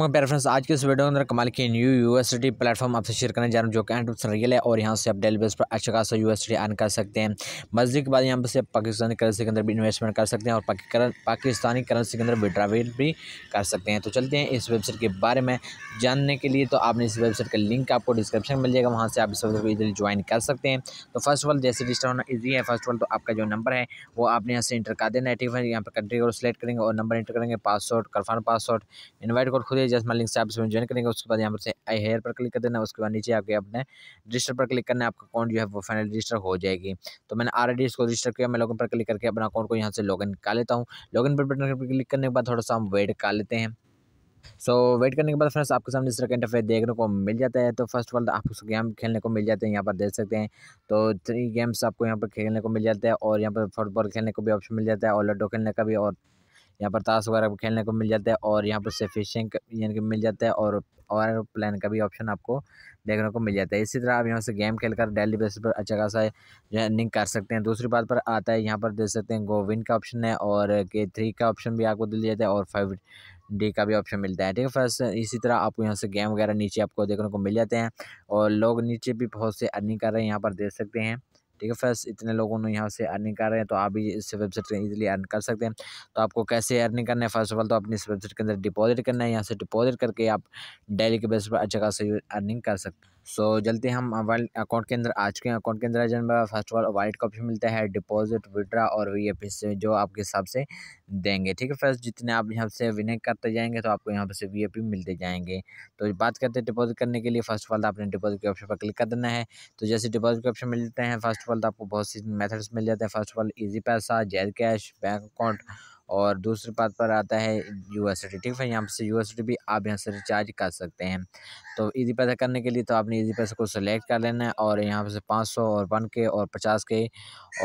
मैं प्यारे फ्रेंड्स आज के इस वीडियो के अंदर कमाल की न्यू यूएसडी प्लेटफॉर्म आपसे शेयर करने जा रहा हूँ जो कि एंड रियल है और यहाँ से आप डेली बेस पर अच्छा खासा यूएसडी अर्न कर सकते हैं मस्जिद के बाद यहाँ पर से पाकिस्तानी करेंसी के अंदर भी इन्वेस्टमेंट कर सकते हैं और पाकिस्तानी करेंसी के अंदर विड्रावेल भी कर सकते हैं तो चलते हैं इस वेबसाइट के बारे में जानने के लिए तो आपने इस वेबसाइट का लिंक आपको डिस्क्रिप्शन में मिल जाएगा वहाँ से आप इस वेबसाइट को इजिली ज्वाइन कर सकते हैं तो फर्स्ट ऑफ ऑल जैसे रजिस्टर होना ईजी है फर्स्ट ऑफ ऑल तो आपका जो नंबर है वो आपने यहाँ से इंटर कर देना है ठीक है यहाँ पर कंट्री कोड सिलेक्ट करेंगे और नंबर इंटर करेंगे password confirm password invite code खुद जैसे मैं लिंक से आप इसमें ज्वाइन करेंगे उसके बाद यहाँ पर से आई हेयर पर क्लिक कर देना उसके बाद नीचे आके अपने रजिस्टर पर क्लिक करना है आपका अकाउंट जो है वो फाइनल रजिस्टर हो जाएगी तो मैंने ऑलरेडी इसको रजिस्टर किया मैं लॉगिन पर क्लिक करके अपना अकाउंट को यहाँ से लॉगिन कर लेता हूँ लॉगिन पर बटन पर क्लिक करने के बाद थोड़ा सा हम वेट कर लेते हैं सो so, वेट करने के बाद फ्रेंड्स आपके सामने इस तरह का इंटरफेस देखने को मिल जाता है तो फर्स्ट ऑफ ऑल आप उस गेम खेलने को मिल जाते हैं यहाँ पर देख सकते हैं तो थ्री गेम्स आपको यहाँ पर खेलने को मिल जाता है और यहाँ पर फुटबॉल खेलने को भी ऑप्शन मिल जाता है और लड्डो खेलने का भी और यहाँ पर ताश वगैरह खेलने को मिल जाता है और यहाँ पर से फिशिंग यानी कि मिल जाता है और और प्लान का भी ऑप्शन आपको देखने को मिल जाता है इसी तरह आप यहाँ से गेम खेलकर डेली बेसिस पर अच्छा खासा जो अर्निंग कर सकते हैं दूसरी बात पर आता है यहाँ पर देख सकते हैं गोविन का ऑप्शन है और के थ्री का ऑप्शन भी आपको दिल जाता है और फाइव डी का भी ऑप्शन मिलता है ठीक है फर्स्ट इसी तरह आपको यहाँ से गेम वगैरह नीचे आपको देखने को मिल जाते हैं और लोग नीचे भी बहुत से अर्निंग कर रहे हैं यहाँ पर देख सकते हैं ठीक है फ्रेंड्स इतने लोगों ने यहाँ से अर्निंग कर रहे हैं तो आप भी इस वेबसाइट से इजीली अर्न कर सकते हैं तो आपको कैसे अर्निंग करना है फर्स्ट ऑफ ऑल तो अपनी इस वेबसाइट के अंदर डिपॉजिट करना है यहाँ से डिपॉजिट करके आप डेली के बेस पर अच्छा खासा अर्निंग कर सकते हैं सो so, जल्दी हम वर्ल्ड अकाउंट के अंदर आ चुके हैं अकाउंट के अंदर जो फर्स्ट ऑफ ऑल वाइट का ऑप्शन मिलता है डिपॉजिट विड्रा और वी एफ से जो आपके हिसाब से देंगे ठीक है फर्स्ट जितने आप यहाँ से विनिंग करते जाएंगे तो आपको यहाँ से वी मिलते जाएंगे तो बात करते हैं डिपॉजिट करने के लिए फर्स्ट ऑफ ऑल आपने डिपॉजिट के ऑप्शन पर क्लिक कर देना है तो जैसे डिपॉजिट के ऑप्शन मिलते हैं फर्स्ट ऑफ ऑल तो आपको बहुत सी मैथड्स मिल जाते हैं फर्स्ट ऑफ ऑल ईजी पैसा जैद कैश बैंक अकाउंट और दूसरे पार्ट पर आता है यू ठीक है यहाँ से यू भी आप यहाँ से रिचार्ज कर सकते हैं तो ईजी पैसा करने के लिए तो आपने ईजी पैसा को सिलेक्ट कर लेना है और यहाँ पर से पाँच सौ और वन के और पचास के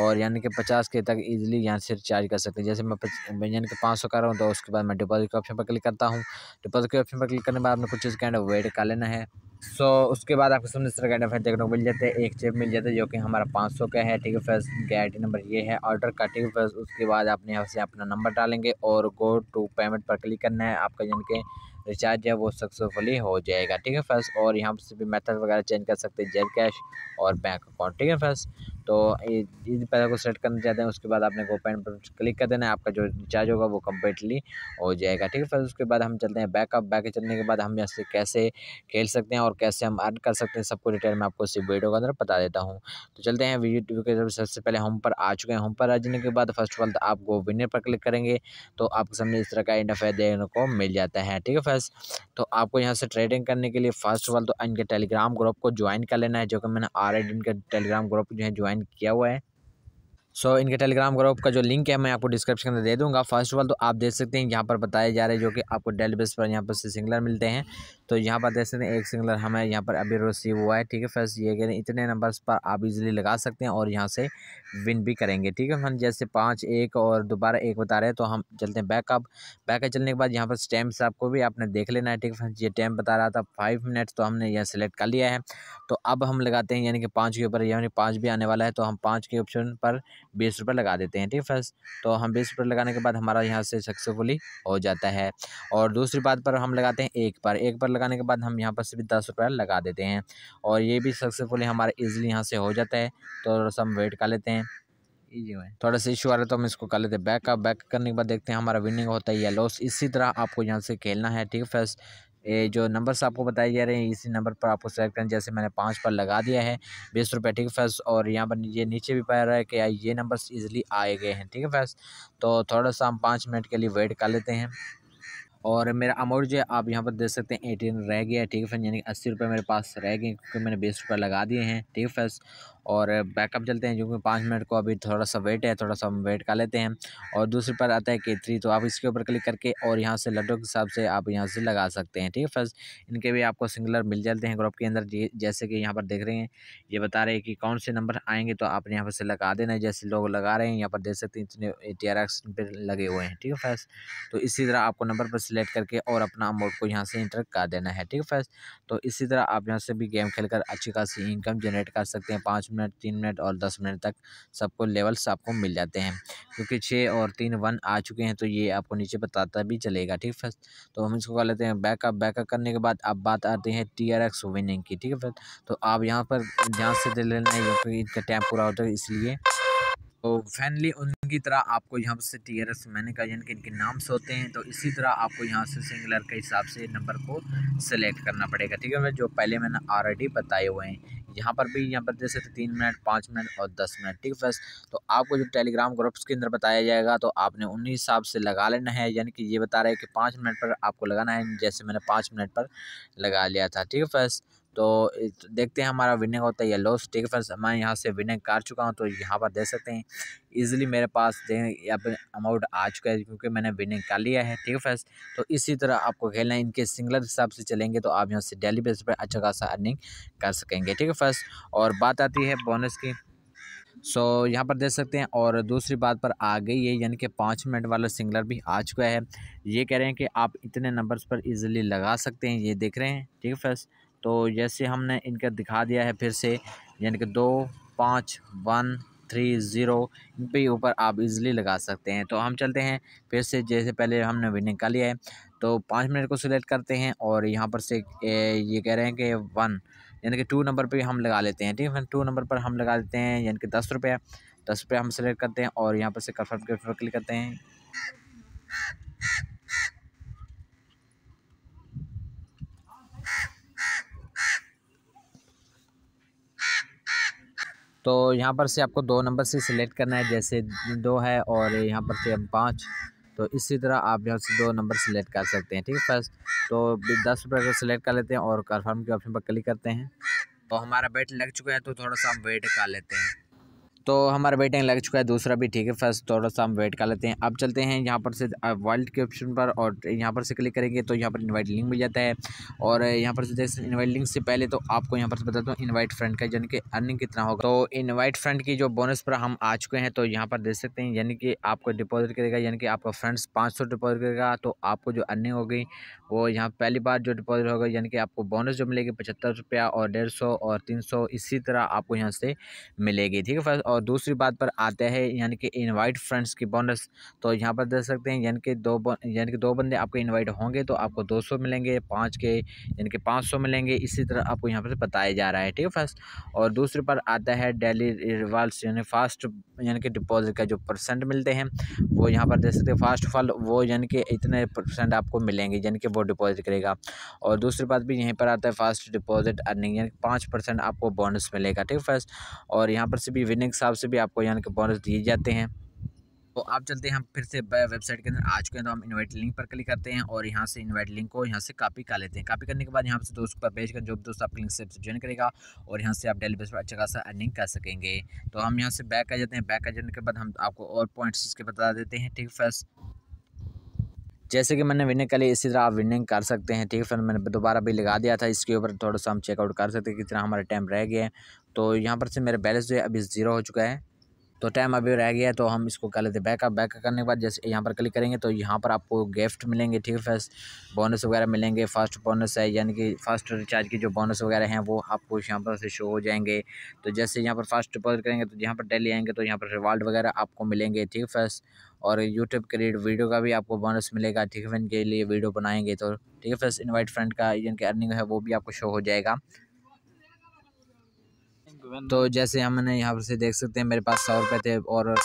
और यानी कि पचास के तक ईजिली यहाँ से चार्ज कर सकते हैं जैसे मैं यानी कि पाँच सौ कर रहा हूँ तो उसके बाद मैं डिपॉजिट के ऑप्शन पर क्लिक करता हूँ डिपॉजिट के ऑप्शन पर क्लिक करने के बाद आपने कुछ चीज़ का वेट कर लेना है सो so, उसके बाद आपको सुनने इस तरह का देखने को मिल जाते हैं एक चिप मिल जाता है जो कि हमारा पाँच सौ का है ठीक है फर्स्ट गारंटी नंबर ये है ऑर्डर का ठीक है फर्स्ट उसके बाद आपने यहाँ से अपना नंबर डालेंगे और गो टू पेमेंट पर क्लिक करना है आपका यानी कि रिचार्ज है वो सक्सेसफुली हो जाएगा ठीक है फ्रेंड्स और यहाँ से भी मेथड वगैरह चेंज कर सकते हैं जेल कैश और बैंक अकाउंट ठीक है फ्रेंड्स तो इस पैसा को सेट करना चाहते हैं उसके बाद आपने को पेन पर क्लिक कर देना है आपका जो रिचार्ज होगा वो कम्प्लीटली हो जाएगा ठीक है फिर उसके बाद हम चलते हैं बैकअप बैक चलने के बाद हम यहाँ से कैसे खेल सकते हैं और कैसे हम अर्न कर सकते हैं सबको डिटेल में आपको इसी वीडियो के अंदर बता देता हूँ तो चलते हैं वीडियो के सबसे पहले होम पर आ चुके हैं होम पर आ जाने के बाद फर्स्ट ऑफ ऑल आप गो विनर पर क्लिक करेंगे तो आपके सामने इस तरह का इंटरफेयर देखने को मिल जाता है ठीक है फर्स्ट तो आपको यहाँ से ट्रेडिंग करने के लिए फर्स्ट ऑफ ऑल तो इनके टेलीग्राम ग्रुप को ज्वाइन कर लेना है जो कि मैंने एड इनके टेलीग्राम ग्रुप जो है ज्वाइन ज्वाइन किया हुआ है सो so, इनके टेलीग्राम ग्रुप का जो लिंक है मैं आपको डिस्क्रिप्शन में दे दूंगा फर्स्ट ऑफ ऑल तो आप देख सकते हैं यहाँ पर बताया जा रहा है जो कि आपको डेल बेस पर यहाँ पर सिंगलर मिलते हैं तो यहाँ पर देख सकते हैं एक सिंगलर हमें यहाँ पर अभी रिसीव हुआ है ठीक है फर्स्ट ये कह हैं इतने नंबर्स पर आप इजीली लगा सकते हैं और यहाँ से विन भी करेंगे ठीक है हम जैसे पाँच एक और दोबारा एक बता रहे हैं तो हम चलते हैं बैकअप बैकअप चलने के बाद यहाँ पर स्टैम्प्स आपको भी आपने देख लेना है ठीक है ये टैम्प बता रहा था फाइव मिनट तो हमने यह सेलेक्ट कर लिया है तो अब हम लगाते हैं यानी कि पाँच के ऊपर यानी पाँच भी आने वाला है तो हम पाँच के ऑप्शन पर बीस रुपये लगा देते हैं ठीक है फर्स्ट तो हम बीस रुपये लगाने के बाद हमारा यहाँ से सक्सेसफुली हो जाता है और दूसरी बात पर हम लगाते हैं एक पर एक पर लगाने के बाद हम यहाँ पर सिर्फ दस रुपया लगा देते हैं और ये भी सक्सेसफुली हमारा ईजिली यहाँ से हो जाता है तो हम वेट कर लेते हैं थोड़ा सा इशू आ रहा है तो हम इसको कर लेते हैं बैकअप बैक करने के बाद देखते हैं हमारा विनिंग होता है या लॉस इसी तरह आपको यहाँ से खेलना है ठीक है फर्स्ट ये जो नंबर्स आपको बताए जा रहे हैं इसी नंबर पर आपको सेलेक्ट करें जैसे मैंने पाँच पर लगा दिया है बीस रुपये ठीक है फैस और यहाँ पर ये नीचे भी पाया रहा है कि ये नंबर्स इजीली आए गए हैं ठीक है फैस तो थोड़ा सा हम पाँच मिनट के लिए वेट कर लेते हैं और मेरा अमाउंट जो है आप यहाँ पर देख सकते हैं एटीन रह गया ठीक है फ्रेंड यानी अस्सी रुपये मेरे पास रह गए क्योंकि मैंने बीस रुपये लगा दिए हैं ठीक है फ्रेंड्स और बैकअप चलते हैं क्योंकि पाँच मिनट को अभी थोड़ा सा वेट है थोड़ा सा हम वेट कर लेते हैं और दूसरे पर आता है के थ्री तो आप इसके ऊपर क्लिक करके और यहाँ से लड्डू के हिसाब से आप यहाँ से लगा सकते हैं ठीक है फर्स्ट इनके भी आपको सिंगलर मिल जाते हैं ग्रुप के अंदर जैसे कि यहाँ पर देख रहे हैं ये बता रहे हैं कि कौन से नंबर आएंगे तो आप यहाँ पर से लगा देना जैसे लोग लगा रहे हैं यहाँ पर देख सकते हैं इतने टी आर एक्स पर लगे हुए हैं ठीक है फर्स्ट तो इसी तरह आपको नंबर पर सिलेक्ट करके और अपना अमाउंट को यहाँ से इंटर कर देना है ठीक है फर्स्ट तो इसी तरह आप यहाँ से भी गेम खेल अच्छी खासी इनकम जनरेट कर सकते हैं पाँच मिनट तीन मिनट और दस मिनट तक सबको लेवल्स आपको मिल जाते हैं क्योंकि छः और तीन वन आ चुके हैं तो ये आपको नीचे बताता भी चलेगा ठीक है तो हम इसको कर लेते हैं बैकअप बैकअप करने के बाद अब बात आती है टी आर एक्स विनिंग की ठीक है फिर तो आप यहाँ पर ध्यान से दे लेना है क्योंकि इनका टाइम पूरा होता है इसलिए तो फाइनली उनकी तरह आपको यहाँ से टी आर एस मैंने कहा यानी कि इनके नाम्स होते हैं तो इसी तरह आपको यहाँ से सिंगलर के हिसाब से नंबर को सेलेक्ट करना पड़ेगा ठीक है जो पहले मैंने ऑलरेडी बताए हुए हैं यहाँ पर भी यहाँ पर देख सकते तो तीन मिनट पाँच मिनट और दस मिनट ठीक है तो आपको जो टेलीग्राम ग्रुप्स के अंदर बताया जाएगा तो आपने उन्हीं हिसाब से लगा लेना है यानी कि ये बता रहे हैं कि पाँच मिनट पर आपको लगाना है जैसे मैंने पाँच मिनट पर लगा लिया था ठीक है तो देखते हैं हमारा विनिंग होता है येलो लॉस ठीक है फ्रेंड्स मैं यहाँ से विनिंग कर चुका हूँ तो यहाँ पर देख सकते हैं इजीली मेरे पास देखें अमाउंट आ चुका है क्योंकि मैंने विनिंग कर लिया है ठीक है फ्रेंड्स तो इसी तरह आपको खेलना है इनके सिंगलर हिसाब से चलेंगे तो आप यहाँ से डेली बेस पर अच्छा खासा अर्निंग कर सकेंगे ठीक है फ्रेंड्स और बात आती है बोनस की सो so, यहाँ पर देख सकते हैं और दूसरी बात पर आ गई है यानी कि पाँच मिनट वाला सिंगलर भी आ चुका है ये कह रहे हैं कि आप इतने नंबर्स पर इजीली लगा सकते हैं ये देख रहे हैं ठीक है फ्रेंड्स तो जैसे हमने इनका दिखा दिया है फिर से यानी कि दो पाँच वन थ्री ज़ीरो इन पर ऊपर आप इजीली लगा सकते हैं तो हम चलते हैं फिर से जैसे पहले हमने विनिंग का लिया है तो पाँच मिनट को सिलेक्ट करते हैं और यहाँ पर से ये कह रहे हैं कि वन यानी कि टू नंबर पे हम लगा लेते हैं ठीक है टू नंबर पर हम लगा देते हैं यानी कि दस रुपये दस रुपये हम सेलेक्ट करते हैं और यहाँ पर से कन्फर्म के क्लिक करते हैं तो यहाँ पर से आपको दो नंबर से सिलेक्ट करना है जैसे दो है और यहाँ पर से अब पाँच तो इसी तरह आप यहाँ से दो नंबर सेलेक्ट कर सकते हैं ठीक है फर्स्ट तो दस रुपये को सिलेक्ट कर लेते हैं और कन्फर्म के ऑप्शन पर क्लिक करते हैं तो हमारा बेट लग चुका है तो थोड़ा सा हम वेट कर लेते हैं तो हमारा वेटिंग लग चुका है दूसरा भी ठीक है फर्स्ट थोड़ा सा हम वेट कर लेते हैं अब चलते हैं यहाँ पर से वर्ल्ड के ऑप्शन पर और यहाँ पर से क्लिक करेंगे तो यहाँ पर इनवाइट लिंक मिल जाता है और यहाँ पर से जैसे इनवाइट लिंक से पहले तो आपको यहाँ पर से बताता हूँ इनवाइट फ्रेंड का यानी कि अर्निंग कितना होगा तो इन्वाइट फ्रेंड की जो बोनस पर हम आ चुके हैं तो यहाँ पर देख सकते हैं यानी कि आपको डिपॉजिट करेगा यानी कि आपका फ्रेंड्स पाँच सौ डिपॉजिट करेगा तो आपको जो अर्निंग होगी वो यहाँ पहली बार जो डिपॉजिट होगा यानी कि आपको बोनस जो मिलेगी पचहत्तर रुपया और डेढ़ सौ और तीन सौ इसी तरह आपको यहाँ से मिलेगी ठीक है फर्स्ट और दूसरी बात पर आते हैं यानी कि इनवाइट फ्रेंड्स की बोनस तो यहाँ पर दे सकते हैं यानी कि दो यानी कि दो बंदे आपको इनवाइट होंगे तो आपको दो सौ मिलेंगे पाँच के यानी कि पाँच सौ मिलेंगे इसी तरह आपको यहाँ पर बताया जा रहा है ठीक है फर्स्ट और दूसरे पर आता है डेली रिवाल्स यानी फास्ट यानी कि डिपॉजिट का जो परसेंट मिलते हैं वो यहाँ पर दे सकते हैं फास्ट फॉल वो यानी कि इतने परसेंट आपको मिलेंगे यानी कि वो डिपॉजिट करेगा और दूसरी बात भी यहीं पर आता है फास्ट डिपॉजिट अर्निंग यानी पाँच परसेंट आपको बोनस मिलेगा ठीक है फर्स्ट और यहाँ पर से भी विनिंग्स हिसाब से भी आपको यानी कि बोनस दिए जाते हैं तो आप चलते हैं हम फिर से वेबसाइट के अंदर आ चुके हैं तो हम इनवाइट लिंक पर क्लिक करते हैं और यहाँ से इनवाइट लिंक को यहाँ से कॉपी कर लेते हैं कॉपी करने के बाद यहाँ से दोस्त पर भेज कर जो दोस्त आपके लिंक से ज्वाइन करेगा और यहाँ से आप डेली बेस पर अच्छा खासा अर्निंग कर सकेंगे तो हम यहाँ से बैक आ जाते हैं बैक आ जाने के बाद हम आपको और पॉइंट्स इसके बता देते हैं ठीक फर्स्ट जैसे कि मैंने विनिंग कर ली इसी तरह आप विनिंग कर सकते हैं ठीक है फिर मैंने दोबारा भी लगा दिया था इसके ऊपर थोड़ा सा हम चेकआउट कर सकते हैं कितना हमारा टाइम रह गया है तो यहाँ पर से मेरा बैलेंस जो है अभी ज़ीरो हो चुका है तो टाइम अभी रह गया है तो हम इसको कर लेते हैं बैकअप बैकअप करने के बाद जैसे यहाँ पर क्लिक करेंगे तो यहाँ पर आपको गिफ्ट मिलेंगे ठीक है फर्स्ट बोनस वगैरह मिलेंगे फर्स्ट बोनस है यानी कि फर्स्ट रिचार्ज की जो बोनस वगैरह हैं वो आपको यहाँ पर से शो हो जाएंगे तो जैसे यहाँ पर फर्स्ट डिपोजिट करेंगे तो यहाँ पर डेली आएंगे तो यहाँ पर रिवार्ड वगैरह आपको मिलेंगे ठीक है फर्स्ट और यूट्यूब क्रिएट वीडियो का भी आपको बोनस मिलेगा ठीक है इनके लिए वीडियो बनाएंगे तो ठीक है फर्स्ट इन्वाइट फ्रेंड का जिनकी अर्निंग है वो भी आपको शो हो जाएगा तो जैसे हमने यहाँ पर से देख सकते हैं मेरे पास सौ रुपये थे और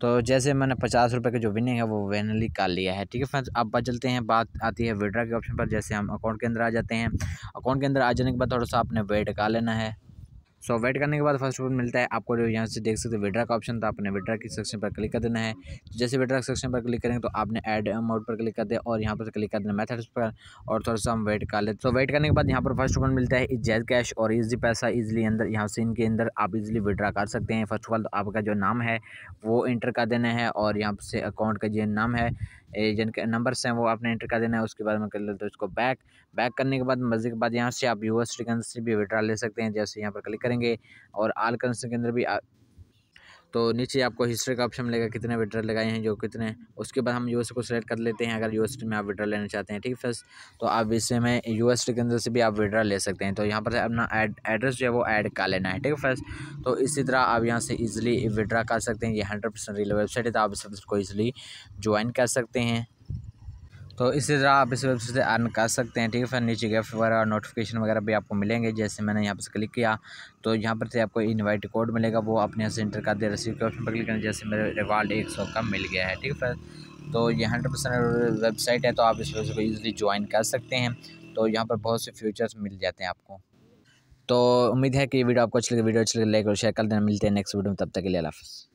तो जैसे मैंने पचास रुपये का जो विनिंग है वो वेनली का लिया है ठीक है फ्रेंड्स अब बात चलते हैं बात आती है विड्रा के ऑप्शन पर जैसे हम अकाउंट के अंदर आ जाते हैं अकाउंट के अंदर आ जाने के बाद थोड़ा सा आपने वेट का लेना है सो so, वेट करने के बाद फर्स्ट ऑप्शन मिलता है आपको जो यहाँ से देख सकते हो विड्रा का ऑप्शन था आपने विड्रा की सेक्शन पर क्लिक कर देना है तो जैसे विड्रा सेक्शन पर क्लिक करेंगे तो आपने ऐड अमाउंट पर क्लिक कर दे और यहाँ पर क्लिक कर देना मैथड्स पर और थोड़ा सा हम वेट कर लेते तो वेट करने के बाद यहाँ पर फर्स्ट ऑप्शन मिलता है जैज कैश और ईजी पैसा ईजिली अंदर यहाँ से इनके अंदर आप इजिली विड्रा कर सकते हैं फर्स्ट ऑफ ऑल आपका जो नाम है वो इंटर कर देना है और यहाँ से अकाउंट का जो नाम है जिनके नंबर्स हैं वो आपने एंटर कर देना है उसके बाद में कर लेते हैं उसको बैक बैक करने के बाद मजे के बाद यहाँ से आप के अंदर से भी विड्रा ले सकते हैं जैसे यहाँ पर क्लिक करेंगे और आल करेंसी के अंदर भी तो नीचे आपको हिस्ट्री का ऑप्शन मिलेगा कितने विड्रॉल लगाए हैं जो कितने उसके बाद हम यू को सिलेक्ट कर लेते हैं अगर यू में आप विड्रॉल लेना चाहते हैं ठीक है फ्रेंड्स तो आप इससे में यू के अंदर से भी आप विड्रॉल ले सकते हैं तो यहाँ पर अपना एड्रेस जो है वो ऐड कर लेना है ठीक है फ्रेंड्स तो इसी तरह आप यहाँ से ईजिली विड्रा कर सकते हैं ये हंड्रेड रियल वेबसाइट है तो आप इसको ईजिली ज्वाइन कर सकते हैं तो इसी तरह आप इस वेबसाइट से अर्न कर सकते हैं ठीक है फिर नीचे गिफ्ट वगैरह नोटिफिकेशन वगैरह भी आपको मिलेंगे जैसे मैंने यहाँ पर क्लिक किया तो यहाँ पर से आपको इनवाइट कोड मिलेगा वो अपने यहाँ से इंटर कर दिया रिसीव के ऑप्शन पर क्लिक करें जैसे मेरे रिवार्ड एक सौ का मिल गया है ठीक है फिर तो ये हंड्रेड परसेंट वेबसाइट है तो आप इस वेबसाइट को ईजिली ज्वाइन कर सकते हैं तो यहाँ पर बहुत से फ्यूचर्स मिल जाते हैं आपको तो उम्मीद है कि वीडियो आपको अच्छी लगे वीडियो अच्छी लगे लाइक और शेयर कर देना मिलते हैं नेक्स्ट वीडियो में तब तक के लिए अल्लाह